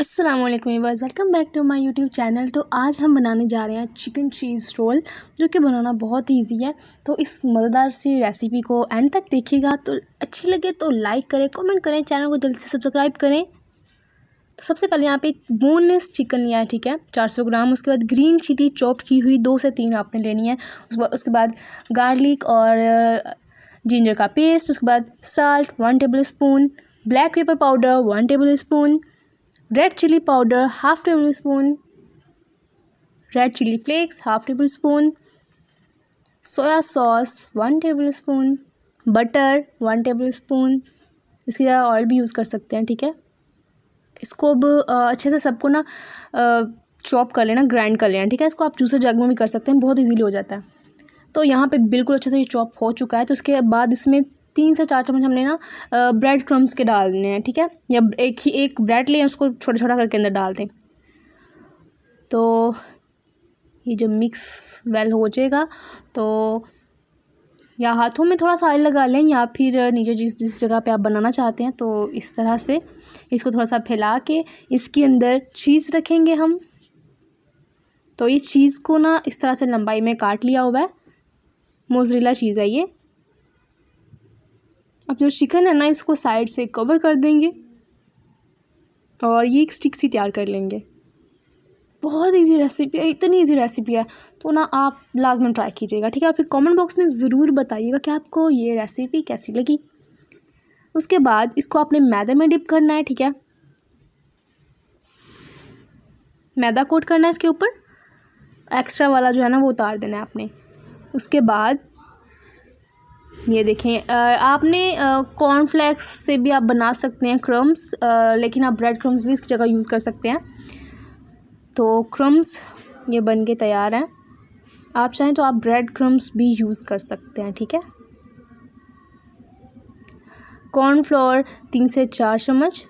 Aslam viewers welcome back to my YouTube channel तो आज हम बनाने जा रहे हैं चिकन चीज़ रोल जो कि बनाना बहुत ईजी है तो इस मज़ेदार सी रेसिपी को एंड तक देखिएगा तो अच्छी लगे तो लाइक करें कमेंट करें चैनल को जल्दी से सब्सक्राइब करें तो सबसे पहले यहाँ पे बोनलेस चिकन लिया है ठीक है 400 ग्राम उसके बाद ग्रीन चिली चॉप की हुई दो से तीन आपने लेनी है उसके बाद गार्लिक और जिंजर का पेस्ट उसके बाद salt one tablespoon black pepper powder one tablespoon red chilli powder half tablespoon red chilli flakes half tablespoon soya sauce one tablespoon butter one tablespoon इसके जगह oil भी use कर सकते हैं ठीक है इसको अब अच्छे से सबको ना चॉप कर लेना ग्राइंड कर लेना ठीक है इसको आप जूसर जग में भी कर सकते हैं बहुत इजीली हो जाता है तो यहाँ पे बिल्कुल अच्छे से ये चॉप हो चुका है तो उसके बाद इसमें तीन से चार चम्मच हमने ना ब्रेड क्रम्स के डालने हैं ठीक है या एक ही एक ब्रेड लें उसको छोटा छोटा करके अंदर डाल दें तो ये जब मिक्स वेल हो जाएगा तो या हाथों में थोड़ा सा ऑयल लगा लें या फिर नीचे जिस जिस जगह पे आप बनाना चाहते हैं तो इस तरह से इसको थोड़ा सा फैला के इसके अंदर चीज़ रखेंगे हम तो ये चीज़ को ना इस तरह से लंबाई में काट लिया हुआ है मोजरीला चीज़ है ये अब जो चिकन है ना इसको साइड से कवर कर देंगे और ये एक स्टिक सी तैयार कर लेंगे बहुत इजी रेसिपी है इतनी इजी रेसिपी है तो ना आप लाजमन ट्राई कीजिएगा ठीक है आप फिर कमेंट बॉक्स में ज़रूर बताइएगा कि आपको ये रेसिपी कैसी लगी उसके बाद इसको आपने मैदा में डिप करना है ठीक है मैदा कोट करना है इसके ऊपर एक्स्ट्रा वाला जो है ना वो उतार देना है आपने उसके बाद ये देखें आपने कॉर्नफ्लैक्स से भी आप बना सकते हैं क्रम्स लेकिन आप ब्रेड क्रम्स भी इसकी जगह यूज़ कर सकते हैं तो क्रम्स ये बन के तैयार हैं आप चाहें तो आप ब्रेड क्रम्स भी यूज़ कर सकते हैं ठीक है कॉर्नफ्लोर तीन से चार चम्मच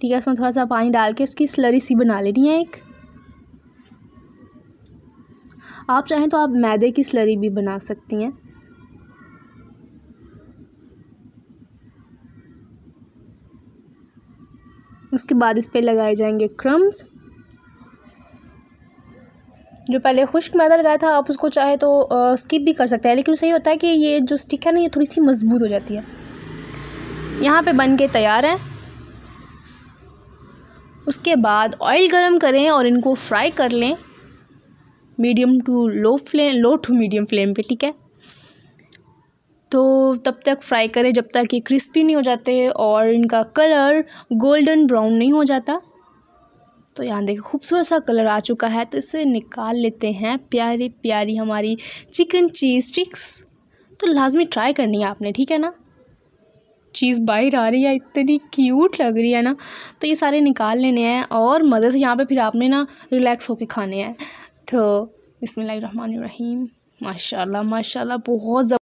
ठीक है इसमें थोड़ा सा पानी डाल के इसकी स्लरी सी बना लेनी है एक आप चाहें तो आप मैदे की स्लरी भी बना सकती हैं उसके बाद इस पर लगाए जाएंगे क्रम्स जो पहले खुश्क मैदा लगाया था आप उसको चाहे तो आ, स्किप भी कर सकते हैं लेकिन सही होता है कि ये जो स्टिक है ना ये थोड़ी सी मज़बूत हो जाती है यहाँ पे बन के तैयार है उसके बाद ऑयल गरम करें और इनको फ्राई कर लें medium to low flame low to medium flame पे ठीक है तो तब तक फ्राई करें जब तक ये क्रिस्पी नहीं हो जाते और इनका कलर गोल्डन ब्राउन नहीं हो जाता तो यहाँ देखिए खूबसूरत सा कलर आ चुका है तो इसे निकाल लेते हैं प्यारी प्यारी हमारी चिकन चीज़ स्टिक्स तो लाजमी ट्राई करनी है आपने ठीक है ना चीज़ बाहर आ रही है इतनी क्यूट लग रही है ना तो ये सारे निकाल लेने हैं और मज़े से यहाँ पे फिर आपने ना रिलैक्स होके खाने हैं तो बसमिल्लर रहीम माशाल्लाह माशाल्लाह बहुत